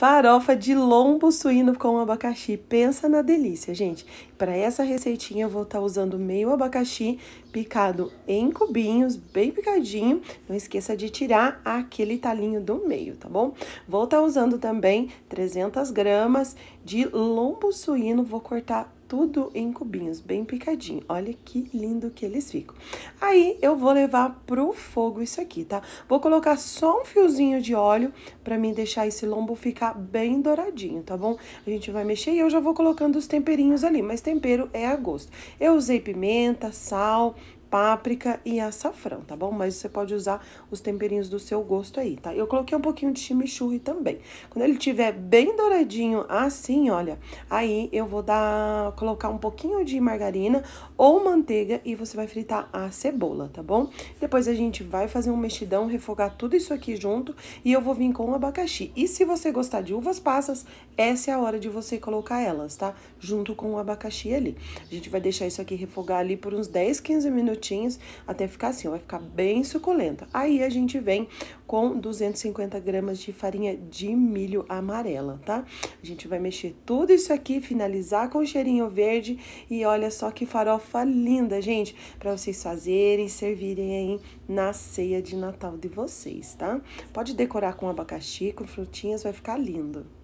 Farofa de lombo suíno com abacaxi. Pensa na delícia, gente. Para essa receitinha eu vou estar tá usando meio abacaxi picado em cubinhos, bem picadinho. Não esqueça de tirar aquele talinho do meio, tá bom? Vou estar tá usando também 300 gramas de lombo suíno. Vou cortar tudo em cubinhos, bem picadinho. Olha que lindo que eles ficam. Aí eu vou levar pro fogo isso aqui, tá? Vou colocar só um fiozinho de óleo pra mim deixar esse lombo ficar bem douradinho, tá bom? A gente vai mexer e eu já vou colocando os temperinhos ali, mas tempero é a gosto. Eu usei pimenta, sal, páprica e açafrão, tá bom? Mas você pode usar os temperinhos do seu gosto aí, tá? Eu coloquei um pouquinho de chimichurri também. Quando ele tiver bem douradinho assim, olha, aí eu vou dar colocar um pouquinho de margarina ou manteiga e você vai fritar a cebola, tá bom? Depois a gente vai fazer um mexidão, refogar tudo isso aqui junto e eu vou vir com o abacaxi. E se você gostar de uvas passas, essa é a hora de você colocar elas, tá? Junto com o abacaxi ali. A gente vai deixar isso aqui refogar ali por uns 10, 15 minutos minutinhos até ficar assim, vai ficar bem suculenta. Aí a gente vem com 250 gramas de farinha de milho amarela, tá? A gente vai mexer tudo isso aqui, finalizar com cheirinho verde e olha só que farofa linda, gente, para vocês fazerem, servirem aí na ceia de Natal de vocês, tá? Pode decorar com abacaxi, com frutinhas, vai ficar lindo.